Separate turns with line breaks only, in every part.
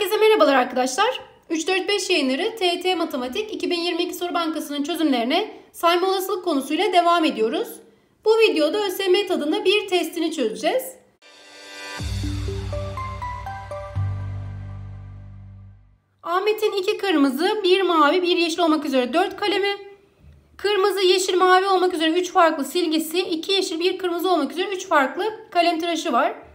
Herkese merhabalar arkadaşlar. 3-4-5 yayınları TET Matematik 2022 Soru Bankası'nın çözümlerine sayma olasılık konusuyla devam ediyoruz. Bu videoda ÖSYM tadında bir testini çözeceğiz. Ahmet'in iki kırmızı, bir mavi, bir yeşil olmak üzere 4 kalemi, kırmızı, yeşil, mavi olmak üzere 3 farklı silgisi, 2 yeşil, 1 kırmızı olmak üzere 3 farklı kalem tıraşı var.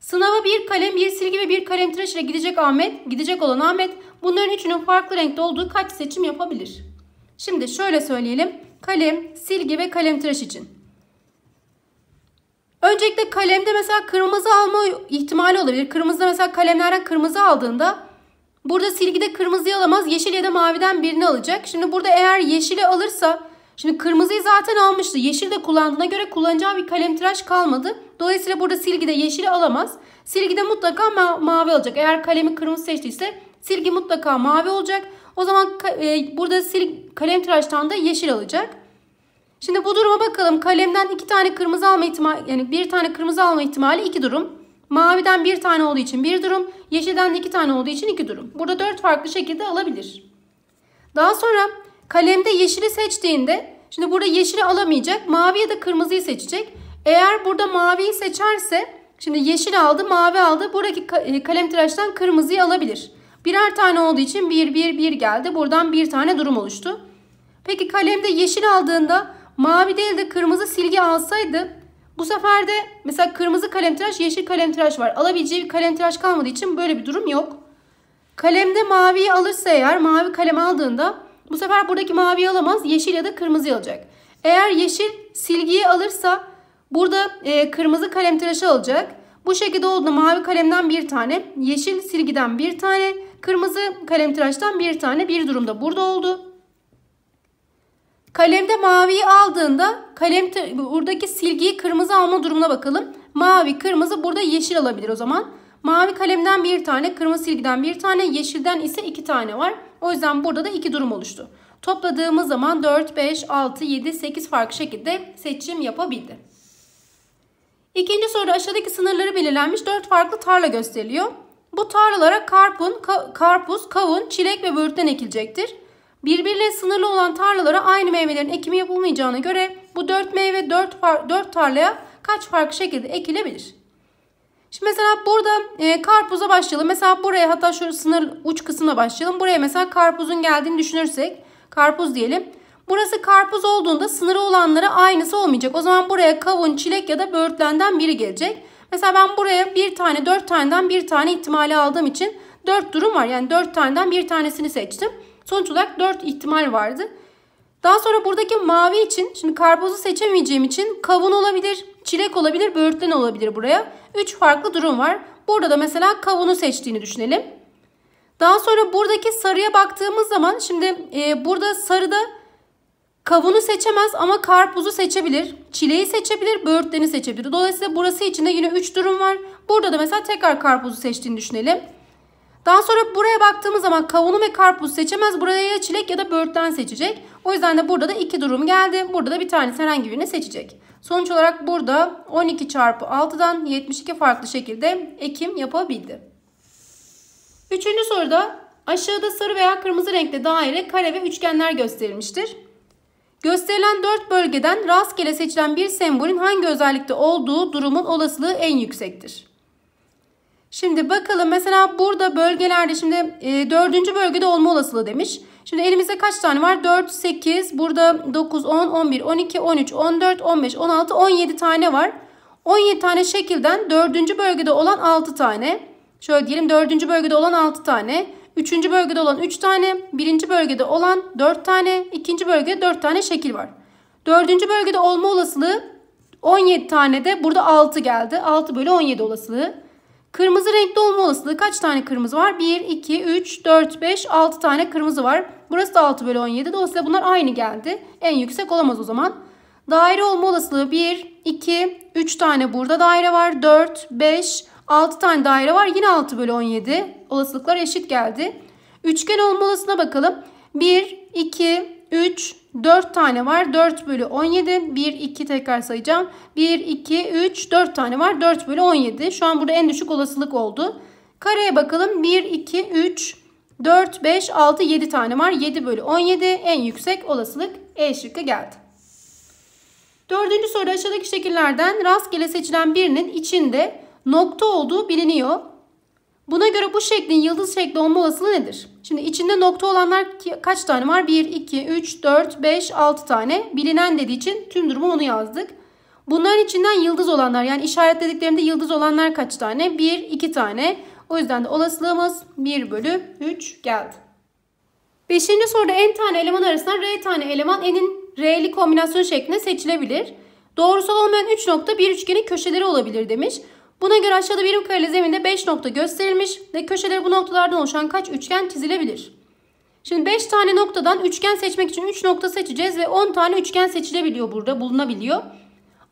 Sınava bir kalem, bir silgi ve bir kalem tıraş ile gidecek Ahmet, gidecek olan Ahmet bunların üçünün farklı renkte olduğu kaç seçim yapabilir? Şimdi şöyle söyleyelim. Kalem, silgi ve kalem tıraş için. Öncelikle kalemde mesela kırmızı alma ihtimali olabilir. Kırmızıda mesela kalemlerden kırmızı aldığında burada silgide kırmızıyı alamaz. Yeşil ya da maviden birini alacak. Şimdi burada eğer yeşili alırsa Şimdi kırmızıyı zaten almıştı. Yeşil de kullandığına göre kullanacağı bir kalem tıraş kalmadı. Dolayısıyla burada silgi de yeşili alamaz. Silgi de mutlaka ma mavi alacak. Eğer kalemi kırmızı seçtiyse silgi mutlaka mavi olacak. O zaman e, burada sil kalem tıraştan da yeşil alacak. Şimdi bu duruma bakalım. Kalemden iki tane kırmızı alma ihtimali yani bir tane kırmızı alma ihtimali iki durum. Maviden bir tane olduğu için bir durum. Yeşilden iki tane olduğu için iki durum. Burada dört farklı şekilde alabilir. Daha sonra Kalemde yeşili seçtiğinde şimdi burada yeşili alamayacak. Mavi ya da kırmızıyı seçecek. Eğer burada maviyi seçerse şimdi yeşil aldı mavi aldı. Buradaki e, kalem tıraştan kırmızıyı alabilir. Birer tane olduğu için 1 1 1 geldi. Buradan bir tane durum oluştu. Peki kalemde yeşil aldığında mavi değil de kırmızı silgi alsaydı bu sefer de mesela kırmızı kalem tıraş, yeşil kalem tıraş var. Alabileceği bir tıraş kalmadığı için böyle bir durum yok. Kalemde maviyi alırsa eğer mavi kalem aldığında bu sefer buradaki mavi alamaz. Yeşil ya da kırmızı alacak. Eğer yeşil silgiyi alırsa burada e, kırmızı kalem tıraşı alacak. Bu şekilde olduğunda mavi kalemden bir tane, yeşil silgiden bir tane, kırmızı kalem tıraştan bir tane bir durumda burada oldu. Kalemde maviyi aldığında kalem buradaki silgiyi kırmızı alma durumuna bakalım. Mavi, kırmızı burada yeşil alabilir o zaman. Mavi kalemden bir tane, kırmızı silgiden bir tane, yeşilden ise iki tane var. O yüzden burada da iki durum oluştu. Topladığımız zaman 4, 5, 6, 7, 8 farklı şekilde seçim yapabildi. İkinci soruda aşağıdaki sınırları belirlenmiş 4 farklı tarla gösteriliyor. Bu tarlalara karpun, ka karpuz, kavun, çilek ve böğürtlen ekilecektir. Birbiriyle sınırlı olan tarlalara aynı meyvelerin ekimi yapılmayacağına göre bu 4 meyve 4, 4 tarlaya kaç farklı şekilde ekilebilir? Şimdi mesela burada e, karpuza başlayalım. Mesela buraya hatta şu sınır uç kısmına başlayalım. Buraya mesela karpuzun geldiğini düşünürsek karpuz diyelim. Burası karpuz olduğunda sınırı olanlara aynısı olmayacak. O zaman buraya kavun, çilek ya da böğürtlenden biri gelecek. Mesela ben buraya bir tane, dört taneden bir tane ihtimali aldığım için dört durum var. Yani dört taneden bir tanesini seçtim. Sonuç olarak dört ihtimal vardı. Daha sonra buradaki mavi için, şimdi karpuzu seçemeyeceğim için kavun olabilir, çilek olabilir, böğürtlen olabilir buraya. 3 farklı durum var. Burada da mesela kavunu seçtiğini düşünelim. Daha sonra buradaki sarıya baktığımız zaman şimdi e, burada sarıda kavunu seçemez ama karpuzu seçebilir. Çileği seçebilir, böğürtleni seçebilir. Dolayısıyla burası için de yine 3 durum var. Burada da mesela tekrar karpuzu seçtiğini düşünelim. Daha sonra buraya baktığımız zaman kavunu ve karpuz seçemez. Buraya ya çilek ya da böğürtlen seçecek. O yüzden de burada da iki durum geldi. Burada da bir tanesi herhangi birini seçecek. Sonuç olarak burada 12 çarpı 6'dan 72 farklı şekilde ekim yapabildi. Üçüncü soruda aşağıda sarı veya kırmızı renkte daire, kare ve üçgenler gösterilmiştir. Gösterilen 4 bölgeden rastgele seçilen bir sembolün hangi özellikte olduğu durumun olasılığı en yüksektir? Şimdi bakalım mesela burada bölgelerde şimdi e, 4. bölgede olma olasılığı demiş. Şimdi elimizde kaç tane var? 4, 8, burada 9, 10, 11, 12, 13, 14, 15, 16, 17 tane var. 17 tane şekilden 4. bölgede olan 6 tane. Şöyle diyelim 4. bölgede olan 6 tane. 3. bölgede olan 3 tane. 1. bölgede olan 4 tane. 2. bölgede 4 tane şekil var. 4. bölgede olma olasılığı 17 tane de burada 6 geldi. 6 bölü 17 olasılığı. Kırmızı renkte olma olasılığı kaç tane kırmızı var? 1, 2, 3, 4, 5, 6 tane kırmızı var. Burası da 6 bölü 17. Dolayısıyla bunlar aynı geldi. En yüksek olamaz o zaman. Daire olma olasılığı 1, 2, 3 tane burada daire var. 4, 5, 6 tane daire var. Yine 6 bölü 17. Olasılıklar eşit geldi. Üçgen olma olasılığına bakalım. 1, 2, 3, 4 tane var. 4 bölü 17. 1, 2 tekrar sayacağım. 1, 2, 3, 4 tane var. 4 bölü 17. Şu an burada en düşük olasılık oldu. Kareye bakalım. 1, 2, 3, 4, 5, 6, 7 tane var. 7 bölü 17 en yüksek olasılık E şıkkı geldi. Dördüncü soru aşağıdaki şekillerden rastgele seçilen birinin içinde nokta olduğu biliniyor. Buna göre bu şeklin yıldız şekli olma olasılığı nedir? Şimdi içinde nokta olanlar kaç tane var? 1, 2, 3, 4, 5, 6 tane. Bilinen dediği için tüm durumu onu yazdık. Bunların içinden yıldız olanlar yani işaretlediklerimde yıldız olanlar kaç tane? 1, 2 tane. O yüzden de olasılığımız 1 bölü 3 geldi. Beşinci soruda n tane eleman arasında r tane eleman n'in r'li kombinasyon şeklinde seçilebilir. Doğrusal olmayan 3 nokta bir üçgenin köşeleri olabilir demiş. Buna göre aşağıda birim kareli zeminde 5 nokta gösterilmiş ve köşeleri bu noktalardan oluşan kaç üçgen çizilebilir? Şimdi 5 tane noktadan üçgen seçmek için 3 nokta seçeceğiz ve 10 tane üçgen seçilebiliyor burada bulunabiliyor.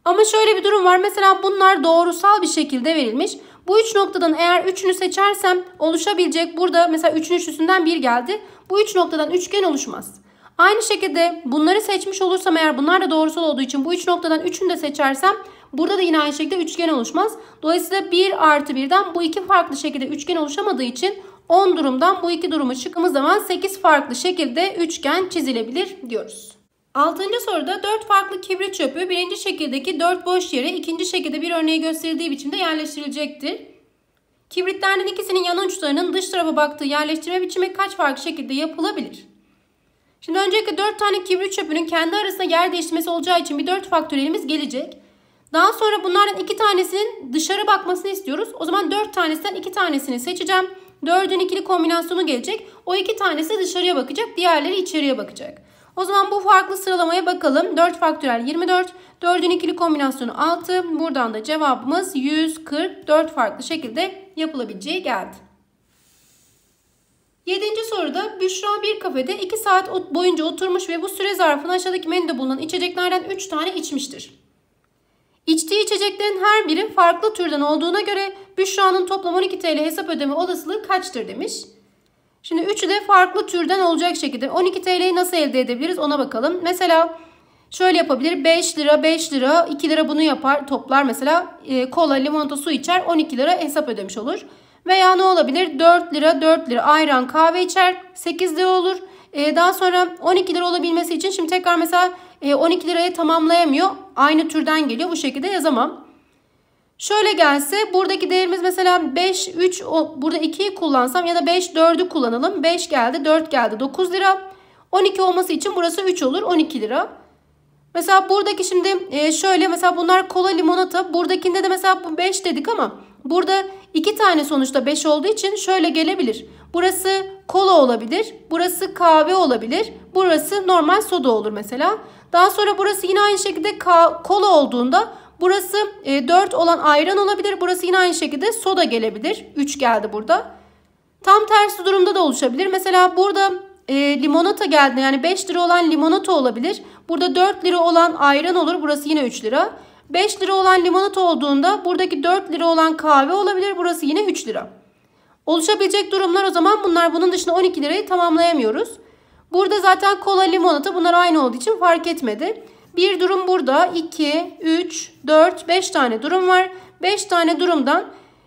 Ama şöyle bir durum var. Mesela bunlar doğrusal bir şekilde verilmiş. Bu 3 noktadan eğer 3'ünü seçersem oluşabilecek burada mesela 3'ün üstünden 1 geldi. Bu 3 noktadan üçgen oluşmaz. Aynı şekilde bunları seçmiş olursam eğer bunlar da doğrusal olduğu için bu 3 noktadan 3'ünü de seçersem Burada da yine aynı şekilde üçgen oluşmaz. Dolayısıyla 1 artı 1'den bu iki farklı şekilde üçgen oluşamadığı için 10 durumdan bu iki durumu çıktığımız zaman 8 farklı şekilde üçgen çizilebilir diyoruz. 6. soruda 4 farklı kibrit çöpü birinci şekildeki 4 boş yere ikinci şekilde bir örneği gösterildiği biçimde yerleştirilecektir. Kibritlerden ikisinin yan uçlarının dış tarafa baktığı yerleştirme biçimi kaç farklı şekilde yapılabilir? Şimdi öncelikle 4 tane kibrit çöpünün kendi arasında yer değiştirmesi olacağı için bir 4 faktörelimiz gelecek. Daha sonra bunlardan iki tanesinin dışarı bakmasını istiyoruz. O zaman dört tanesinden iki tanesini seçeceğim. Dördün ikili kombinasyonu gelecek. O iki tanesi dışarıya bakacak. Diğerleri içeriye bakacak. O zaman bu farklı sıralamaya bakalım. 4 faktörel 24. Dördün ikili kombinasyonu 6. Buradan da cevabımız 144 farklı şekilde yapılabileceği geldi. Yedinci soruda Büşra bir kafede 2 saat boyunca oturmuş ve bu süre zarfında aşağıdaki menüde bulunan içeceklerden 3 tane içmiştir. İçtiği içeceklerin her biri farklı türden olduğuna göre Büşra'nın toplam 12 TL hesap ödeme olasılığı kaçtır demiş. Şimdi üçü de farklı türden olacak şekilde 12 TL'yi nasıl elde edebiliriz ona bakalım. Mesela şöyle yapabilir 5 lira 5 lira 2 lira bunu yapar toplar mesela e, kola limonata su içer 12 lira hesap ödemiş olur. Veya ne olabilir 4 lira 4 lira ayran kahve içer 8 lira olur. E, daha sonra 12 lira olabilmesi için şimdi tekrar mesela 12 e, liraya tamamlayamıyor. Aynı türden geliyor. Bu şekilde yazamam. Şöyle gelse buradaki değerimiz mesela 5, 3, burada 2'yi kullansam ya da 5, 4'ü kullanalım. 5 geldi, 4 geldi, 9 lira. 12 olması için burası 3 olur, 12 lira. Mesela buradaki şimdi e, şöyle mesela bunlar kola limonata. Buradakinde de mesela 5 dedik ama burada 2 tane sonuçta 5 olduğu için şöyle gelebilir. Burası kola olabilir, burası kahve olabilir, burası normal soda olur mesela. Daha sonra burası yine aynı şekilde kol olduğunda burası 4 e, olan ayran olabilir. Burası yine aynı şekilde soda gelebilir. 3 geldi burada. Tam tersi durumda da oluşabilir. Mesela burada e, limonata geldi. Yani 5 lira olan limonata olabilir. Burada 4 lira olan ayran olur. Burası yine 3 lira. 5 lira olan limonata olduğunda buradaki 4 lira olan kahve olabilir. Burası yine 3 lira. Oluşabilecek durumlar o zaman bunlar bunun dışında 12 lirayı tamamlayamıyoruz. Burada zaten kola limonata bunlar aynı olduğu için fark etmedi. Bir durum burada 2, 3, 4, 5 tane durum var. 5 tane durumdan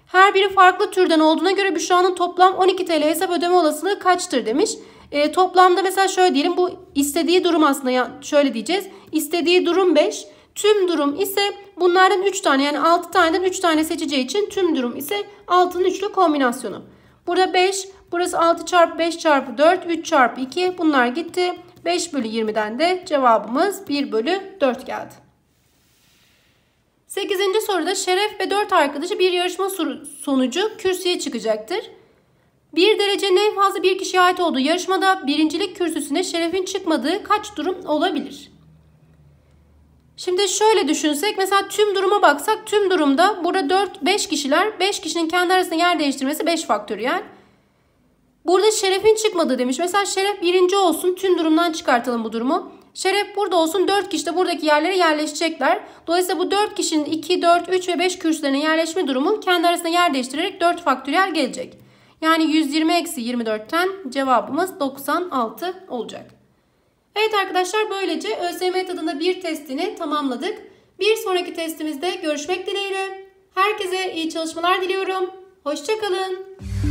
her biri farklı türden olduğuna göre Büşra'nın toplam 12 TL hesap ödeme olasılığı kaçtır demiş. E, toplamda mesela şöyle diyelim bu istediği durum aslında şöyle diyeceğiz. İstediği durum 5. Tüm durum ise bunlardan 3 tane yani 6 taneden 3 tane seçeceği için tüm durum ise 6'nın üçlü kombinasyonu. Burada 5, Burası 6 çarpı 5 çarpı 4, 3 çarpı 2 bunlar gitti. 5 bölü 20'den de cevabımız 1 bölü 4 geldi. 8. soruda Şeref ve 4 arkadaşı bir yarışma sonucu kürsüye çıkacaktır. Bir derecenin en fazla bir kişiye ait olduğu yarışmada birincilik kürsüsüne Şeref'in çıkmadığı kaç durum olabilir? Şimdi şöyle düşünsek mesela tüm duruma baksak tüm durumda burada 4-5 kişiler 5 kişinin kendi arasında yer değiştirmesi 5 faktöriyel. Yani. Burada Şeref'in çıkmadı demiş. Mesela Şeref birinci olsun tüm durumdan çıkartalım bu durumu. Şeref burada olsun 4 kişi de buradaki yerlere yerleşecekler. Dolayısıyla bu 4 kişinin 2, 4, 3 ve 5 kürsülerine yerleşme durumu kendi arasında yer değiştirerek 4 faktöriyel gelecek. Yani 120 eksi 24'ten cevabımız 96 olacak. Evet arkadaşlar böylece ÖSYM tadında bir testini tamamladık. Bir sonraki testimizde görüşmek dileğiyle. Herkese iyi çalışmalar diliyorum. Hoşçakalın.